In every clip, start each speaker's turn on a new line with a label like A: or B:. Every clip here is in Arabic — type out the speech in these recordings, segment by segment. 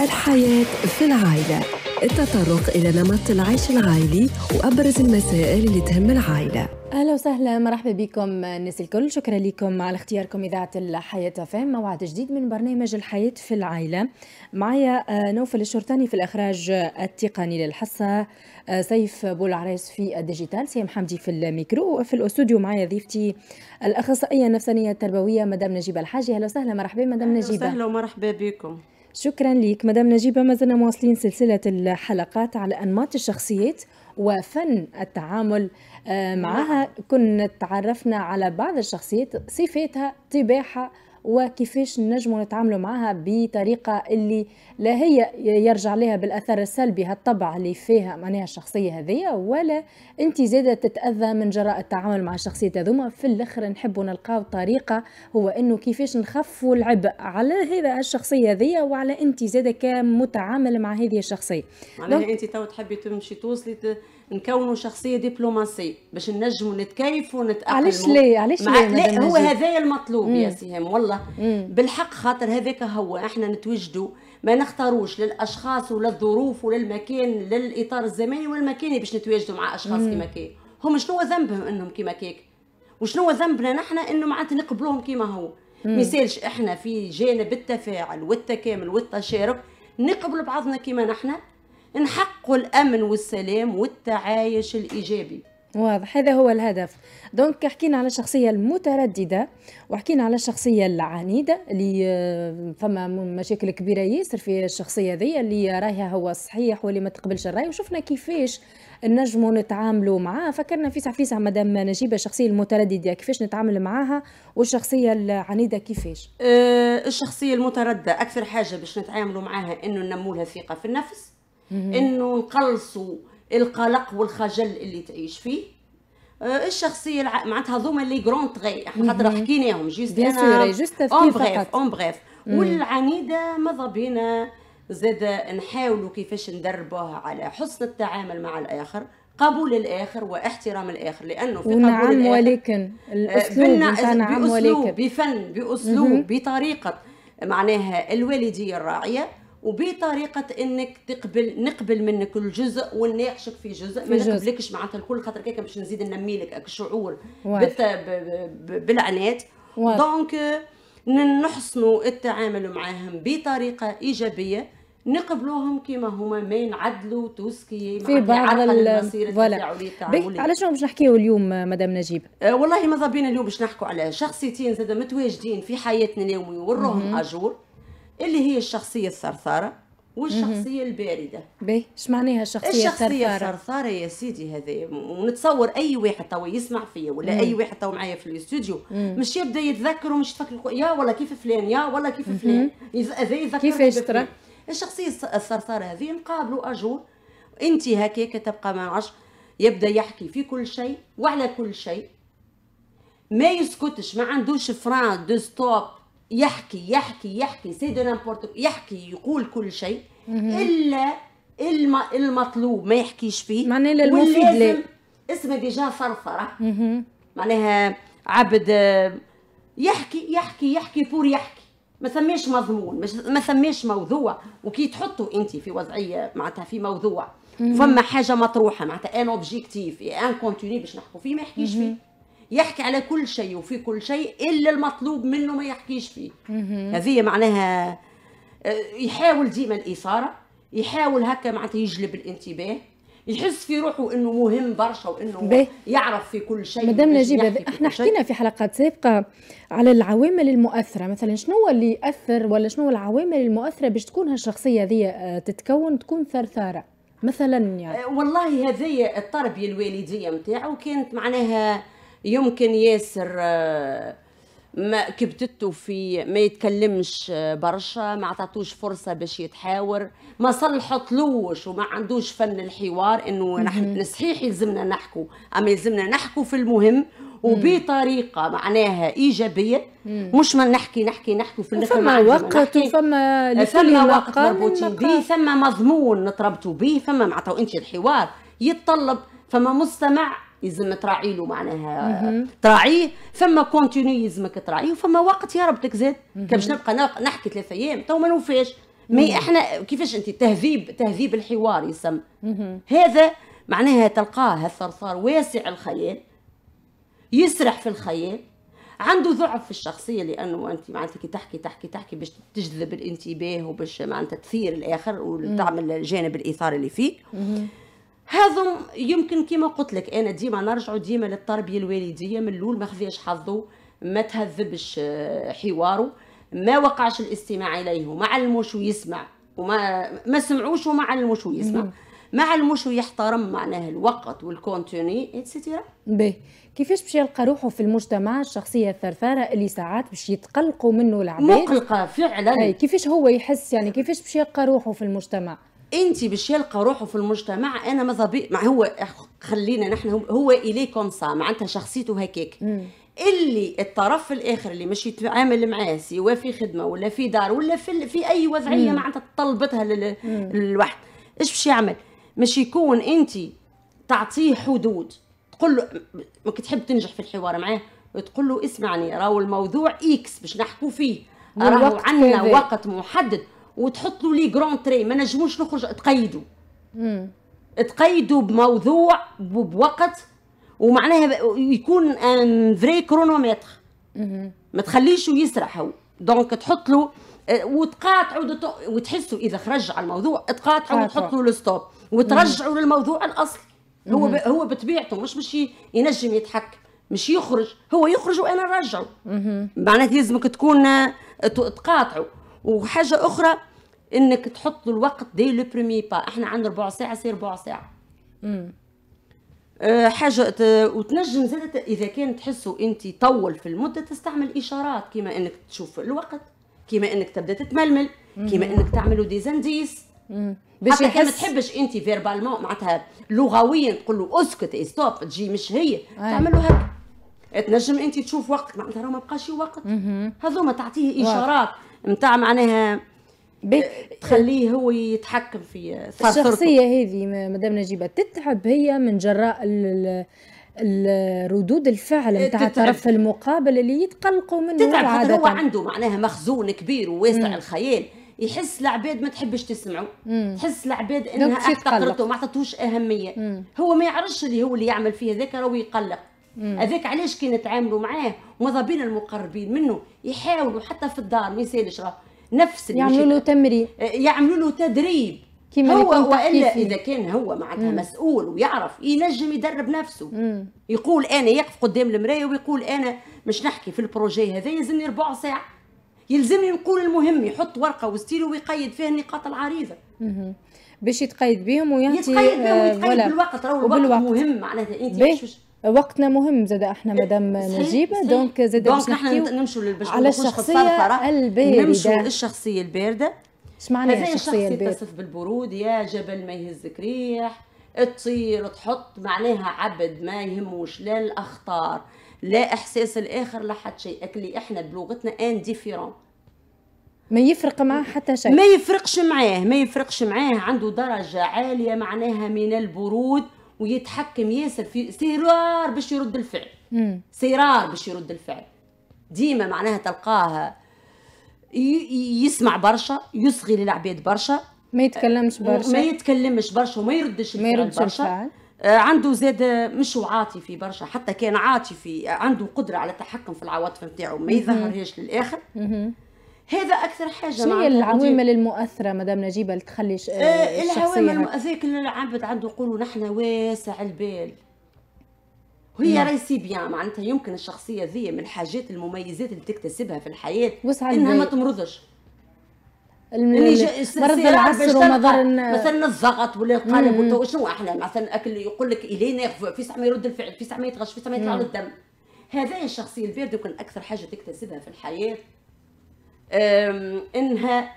A: الحياة في العائلة التطرق إلى نمط العيش العائلي وأبرز المسائل اللي تهم العائلة اهلا وسهلا مرحبا بكم الناس الكل شكرا لكم على اختياركم اذاعه الحياه فهم موعد جديد من برنامج الحياه في العائله معايا آه، نوفل الشرطاني في الاخراج التقني للحصه آه، سيف بولعريس العريس في الديجيتال سيم حمدي في الميكرو وفي الاستوديو معايا ضيفتي الاخصائيه النفسانيه التربويه مدام نجيبه الحاجي اهلا وسهلا مرحبا مدام نجيبه اهلا وسهلا
B: ومرحبا بكم
A: شكرا لك مدام نجيبة ما زلنا مواصلين سلسلة الحلقات على أنماط الشخصيات وفن التعامل آه، معها كنا تعرفنا على بعض الشخصيات صفاتها طباعها وكيفاش نجموا نتعاملوا معها بطريقه اللي لا هي يرجع لها بالاثر السلبي هالطبع اللي فيها معناها الشخصيه هذيا ولا انت زاده تتاذى من جراء التعامل مع الشخصيه هذوما في الاخر نحبوا نلقاو طريقه هو انه كيفاش نخفوا العبء على هذا الشخصيه هذيا وعلى انت زاده كمتعامل مع هذه الشخصيه معناها
B: انت تو تحبي تمشي توصلي نكونوا شخصيه دبلوماسيه باش نجموا نتكيفوا نتاقلموا علاش ليه علاش ليه لا هو هذايا المطلوب مم. يا سهام والله مم. بالحق خاطر هذاك هو احنا نتوجدوا ما نختاروش للاشخاص ولا الظروف ولا المكان للاطار الزمني والمكاني باش نتواجدوا مع اشخاص كيما كي هم شنو ذنبهم انهم كيما كيك وشنو ذنبنا نحن انه معناتها نقبلوهم كيما هو ما يسالش احنا في جانب التفاعل والتكامل والتشارك نقبل بعضنا كيما نحن نحققوا الامن والسلام والتعايش الايجابي
A: واضح هذا هو الهدف دونك حكينا على الشخصيه المتردده وحكينا على الشخصيه العنيده اللي آه، فما مشاكل كبيره ياسر في الشخصيه ذي اللي رايها هو صحيح واللي ما تقبلش الراي وشفنا كيفاش نجموا نتعاملوا معاه فكرنا في ساعه في ساعه مدام نجيبه الشخصيه المتردده كيفاش نتعامل معاها والشخصيه العنيده كيفاش
B: أه الشخصيه المتردده اكثر حاجه باش نتعاملوا معاها انه ننمو لها ثقه في النفس
A: انه
B: نقلصوا القلق والخجل اللي تعيش فيه آه، الشخصيه الع... معناتها هذوما لي كرون تغي احنا خاطر حكيناهم جوست انا اون بغيف اون بغيف والعنيده ماذا بينا زاد نحاولوا كيفاش ندربوها على حسن التعامل مع الاخر قبول الاخر واحترام الاخر لانه في قبول الاخر ولكن
A: آه، الاسلوب نعم ولكن
B: بفن باسلوب بطريقه معناها الوالديه الراعيه وبطريقه انك تقبل نقبل منك الجزء ونناقشك في جزء ما نقبلكش معناتها الكل خاطر كيك باش نزيد ننمي لك الشعور بالعنات دونك نحسنوا التعامل معاهم بطريقه ايجابيه نقبلوهم كما هما ما ينعدلوا توسكي في بعض المصير على
A: شنو باش نحكيو اليوم مدام نجيب
B: آه والله ماذا بينا اليوم باش نحكوا على شخصيتين زاد متواجدين في حياتنا اليوميه ونروهم اجور اللي هي الشخصية الثرثارة والشخصية الباردة بي اش معناها الشخصية الثرثارة؟ الشخصية الثرثارة يا سيدي هذا ونتصور أي واحد توا يسمع فيا ولا مم. أي واحد توا معايا في الاستوديو مش يبدا يتذكر ومش يتفكر يا والله كيف فلان يا والله كيف فلان هذا يذكر كيفاش ترى؟ الشخصية الثرثارة هذه نقابلوا أجور أنت هكاك تبقى ما نعرفش يبدا يحكي في كل شيء وعلى كل شيء ما يسكتش ما عندوش فران دو ستوب يحكي يحكي يحكي سي دو نامبورت يحكي يقول كل شيء الا الم... المطلوب ما يحكيش فيه معناها للمفيد لا اسمه ديجا فرفره معناها عبد يحكي يحكي يحكي فور يحكي ما سميش مضمون مش ما سميش موضوع وكي تحطوا انت في وضعيه معناتها في موضوع فما حاجه مطروحه معناتها ان اوبجيكتيف ان كونتوني باش نحكوا فيه ما يحكيش فيه يحكي على كل شيء وفي كل شيء الا المطلوب منه ما يحكيش فيه هذه معناها آه، يحاول ديما الاثاره يحاول هكا معناتها يجلب الانتباه يحس في روحه انه مهم برشا وانه يعرف في كل شيء مدام نجيب احنا
A: حكينا في حلقات سابقه على العوامل المؤثره مثلا شنو اللي ياثر ولا شنو العوامل المؤثره باش تكون هالشخصيه هذه آه، تتكون تكون ثرثاره مثلا يعني
B: آه، والله هذه التربيه الوالديه نتاعو كانت معناها يمكن ياسر آه، ما كبتته في ما يتكلمش آه، برشا ما عطاتوش فرصه باش يتحاور ما صلحتلوش وما عندوش فن الحوار انه نحن صحيح يلزمنا نحكوا اما يلزمنا نحكوا في المهم وبطريقه معناها ايجابيه مش ما نحكي نحكي نحكي في فما وقت
A: وفما لكل وقت
B: مربوطين به فما مضمون نطربتوا به فما معناتها انت الحوار يتطلب فما مستمع يلزم تراعي له معناها تراعيه فما كونتيني يلزمك تراعيه وفما وقت يا ربتك زاد باش نبقى نحكي ثلاث ايام تو ما نوفاش مي احنا كيفاش انت تهذيب تهذيب الحوار يسمى هذا معناها تلقاه هالثرثار واسع الخيال يسرح في الخيال عنده ضعف في الشخصية لأنه أنت معناتها كي تحكي تحكي تحكي باش تجذب الانتباه وباش معناتها تثير الآخر وتعمل جانب الإثارة اللي فيك هذم يمكن كما قلت لك انا ديما نرجعوا ديما للتربيه الوالديه من الاول ما خفيش حظه ما تهذبش آه، حواره ما وقعش الاستماع اليه وما علموش ويسمع وما ما سمعوش وما علموش ويسمع ما علموش ويحترم معناه الوقت والكونتوني اتسيتيرا
A: باهي كيفاش باش يلقى روحه في المجتمع الشخصيه الثرثاره اللي ساعات باش يتقلقوا منه العباد مقلقه
B: فعلا
A: كيفاش هو يحس يعني كيفاش
B: باش يلقى روحه في المجتمع انت باش يلقى روحه في المجتمع انا ماذا بي مع هو خلينا نحن هو الي كوم سا معناتها شخصيته هكاك اللي الطرف الاخر اللي مش يتعامل معاه سواء في خدمه ولا في دار ولا في في اي وضعيه معناتها طلبتها للواحد ايش باش يعمل مش يكون انت تعطيه حدود تقول له ما تحب تنجح في الحوار معاه تقول له اسمعني راهو الموضوع اكس باش نحكوا فيه راهو عندنا وقت محدد وتحط له لي كرون تري ما نجموش نخرج تقيدوا تقيدوا بموضوع بوقت ومعناها يكون ان فري كرونومتر ما تخليش يسرح هو دونك تحط له وتقاطعوا وتحسوا اذا خرج على الموضوع تقاطعوا وتحط له الستوب وترجعوا للموضوع الاصل هو ب... هو بطبيعته مش مش ينجم يتحكم مش يخرج هو يخرج وانا نرجعه معناته لازمك تكون تقاطعوا وحاجه اخرى انك تحط الوقت دي لو برومي با احنا عندنا ربع ساعه سير ربع ساعه امم حاجه وتنجم زادة اذا كان تحسوا انت طول في المده تستعمل اشارات كما انك تشوف الوقت كما انك تبدا تتململ كما انك تعملوا دي زنديس
A: باش يحس ما تحبش
B: انت فيربالمون معناتها لغويا تقول له اسكت اي ستوب تجي مش هي تعمل له هكا تنجم انت تشوف وقتك معناتها راه ما بقاش وقت هذوما تعطيه اشارات نتاع معناها أه، تخليه هو يتحكم في الشخصية
A: هذه مدام نجيبة تتعب هي من جراء الردود الفعل أه، نتاع الطرف المقابل اللي يتقلقوا منه
B: تتعب عادة هو عنده معناها مخزون كبير وواسع الخيال يحس العباد ما تحبش تسمعه تحس العباد انها احتقرته ما اعطتوش اهميه مم. هو ما يعرفش اللي هو اللي يعمل فيه هذاك راهو يقلق هذاك علاش كي نتعاملوا معاه وماذا بينا المقربين منه يحاولوا حتى في الدار ما يسالش راه نفس يعملوا له تمرين آه، يعملوا له تدريب كيما هو والا اذا كان هو معناتها مسؤول ويعرف ينجم يدرب نفسه مم. يقول انا يقف قدام المرايه ويقول انا مش نحكي في البروجي هذا يلزمني ربع ساعه يلزمني نقول المهم يحط ورقه وستيلو ويقيد فيها النقاط العريضه
A: مم. باش يتقيد بهم ويعطي يتقيد بهم ويتقيد آه، بالوقت راهو الوقت مهم معناتها انت باش وقتنا مهم زاد احنا إيه، مدام نجيبه دونك زاد باش نحكي نمشوا للبشمول على الشخصيه البارده نمشوا
B: للشخصيه البارده اش معنى الشخصيه البارده تصف بالبرود يا جبل ما يهزك ريح تطير تحط معناها عبد ما يهموش لا الاخطار لا احساس الاخر لا حتى شيء اللي احنا بلغتنا انديفيرون ما يفرق معاه حتى شيء ما يفرقش معاه ما يفرقش معاه عنده درجه عاليه معناها من البرود ويتحكم ياسر في سيرار باش يرد الفعل سيرار باش يرد الفعل ديما معناها تلقاه يسمع برشا يصغي للعباد برشا
A: ما يتكلمش آه، برشا ما
B: يتكلمش برشا وما يردش ما يردش برشا الفعل. آه، عنده زاد مش عاطفي برشا حتى كان عاطفي عنده قدره على التحكم في العواطف نتاعو ما يظهرهاش للاخر هذا اكثر حاجه شنو هي العوامل
A: المؤثره مدام نجيبه اللي تخلي آه العوامل المؤثره
B: كل العبد عنده يقولوا نحن واسع البال وهي نعم. راهي سي بيان معناتها يمكن الشخصيه ذي من الحاجات المميزات اللي تكتسبها في الحياه انها ما تمرضش يعني مرض العصر وما مثلا الضغط ولا القلب شنو احنا مثلا اكل يقول لك الين في ساعه ما يرد الفعل في ساعه ما يتغش في ساعه ما يطلع الدم هذا الشخصيه البارده يمكن اكثر حاجه تكتسبها في الحياه انها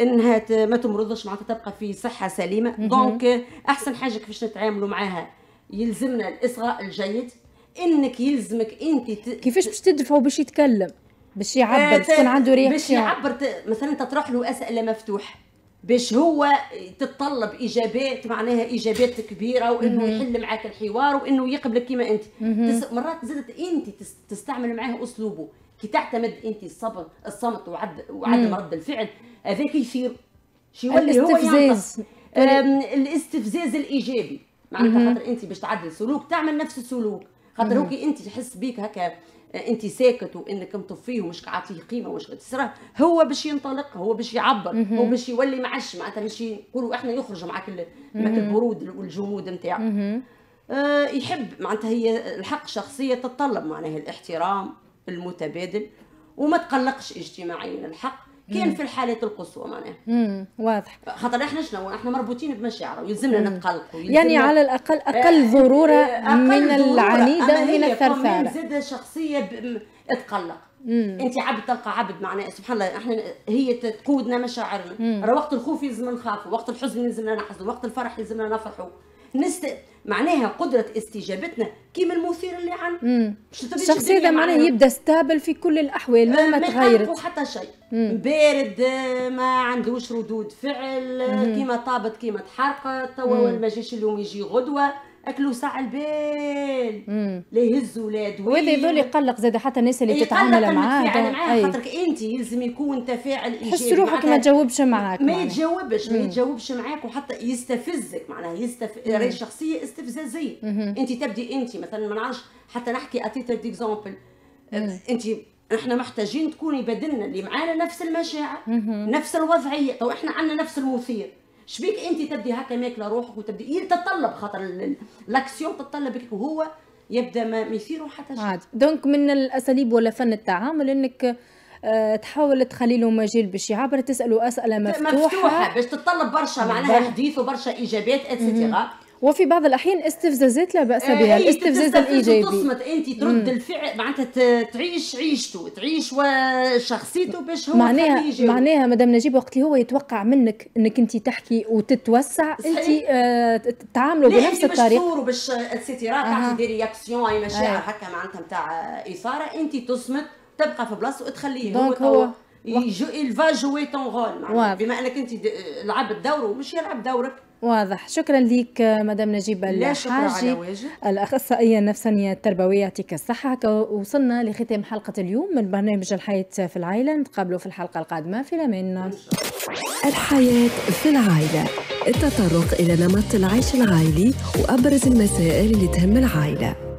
B: انها ما تمرضش معناتها تبقى في صحه سليمه دونك احسن حاجه كيفاش نتعاملوا معاها يلزمنا الاصغاء الجيد انك يلزمك انت ت... كيفاش باش تدفعوا باش يتكلم باش يعبر تكون عنده رياكسيون آه، باش يعبر مثلا تطرح له اسئله مفتوحه باش هو تتطلب اجابات معناها اجابات كبيره وانه يحل معك الحوار وانه يقبلك كما انت تس... مرات زادت انت تستعمل معاه اسلوبه كي تعتمد انت الصبر الصمت وعد وعدم رد الفعل هذاك يصير شي يولي هو الاستفزاز الاستفزاز الايجابي معناتها خاطر انت باش تعدل سلوك تعمل نفس السلوك خاطر هو كي انت تحس بيك هكا انت ساكت وانك مطفيه ومش عاطيه قيمه ومش تسرى هو باش ينطلق هو باش يعبر هو باش يولي معش معناتها باش نقولوا احنا يخرج معك معك البرود والجمود نتاعو آه، يحب معناتها هي الحق شخصيه تتطلب معناها الاحترام المتبادل وما تقلقش اجتماعيا الحق كان في الحالات القصوى
A: معناها
B: واضح خاطر احنا شنو احنا مربوطين بمشاعر ويلزمنا نتقلقوا يعني على الاقل
A: اقل آه، ضروره آه، من العنيده من الثرثار زاده
B: شخصيه تقلق انت عبد تلقى عبد معناها سبحان الله احنا هي تقودنا مشاعرنا وقت الخوف يلزمنا نخافوا وقت الحزن يلزمنا نحزن وقت الفرح يلزمنا نفرحوا نست معناها قدرة استجابتنا كيما المثير اللي عندنا الشخص هذا معناه يبدا
A: ستابل في كل
B: الأحوال أه، ما, ما تغيرت ما حتى شيء بارد ما عندوش ردود فعل كيما طابت كيما تحرقت توا ما جيش اليوم يجي غدوة اكلوا على البال لا يهز ولاد وهذا يظل
A: يقلق زاد حتى الناس اللي إيه، تتعامل معاه يقلق معاه خاطرك
B: انت يلزم يكون تفاعل ايجابي تحس روحك ما تجاوبش معاك ما يتجاوبش ما يتجاوبش معاك وحتى يستفزك معناها يستف راهي استفزازيه انت تبدي انت مثلا ما نعرفش حتى نحكي اتيتر ديكزومبل انت احنا محتاجين تكوني بدلنا اللي معانا نفس المشاعر نفس الوضعيه تو احنا عندنا نفس المثير شبيك انت تبدي هكا ماكله روحك وتبدي إيه، تتطلب خاطر لاكسيون تتطلب وهو يبدا ما يصيروا حتى شيء عادي
A: دونك من الاساليب ولا فن التعامل انك آه، تحاول تخلي له مجال باش يعبر تساله اسئله مفتوحه مفتوحه
B: باش تتطلب برشا معناها حديث وبرشا اجابات اتسيتيرا
A: وفي بعض الاحيان استفزازات لا باس آه، بها الاستفزاز الايجابي تصمت
B: انت ترد الفعل معناتها تعيش عيشته تعيش وشخصيته باش هو معناها معناها
A: مدام نجيب وقت اللي هو يتوقع منك انك انت تحكي وتتوسع انت آه تتعاملوا بنفس الطريقه
B: باش باش آه. تعطي دي رياكسيون اي مشاعر آه. هكا معناتها نتاع اثاره انت تصمت تبقى في بلاصته وتخليه هو, هو يجو فا جوي تون رول بما انك انت لعبت دوره ومش يلعب دورك
A: واضح شكرا لك مدام نجيب الحاجي الاخصائيه النفسانيه التربويه يعطيك الصحه وصلنا لختام حلقه اليوم من برنامج الحياه في العائله نتقابلوا في الحلقه القادمه في لمن الحياه
B: في العائله التطرق الى نمط العيش العائلي وابرز المسائل اللي تهم العائله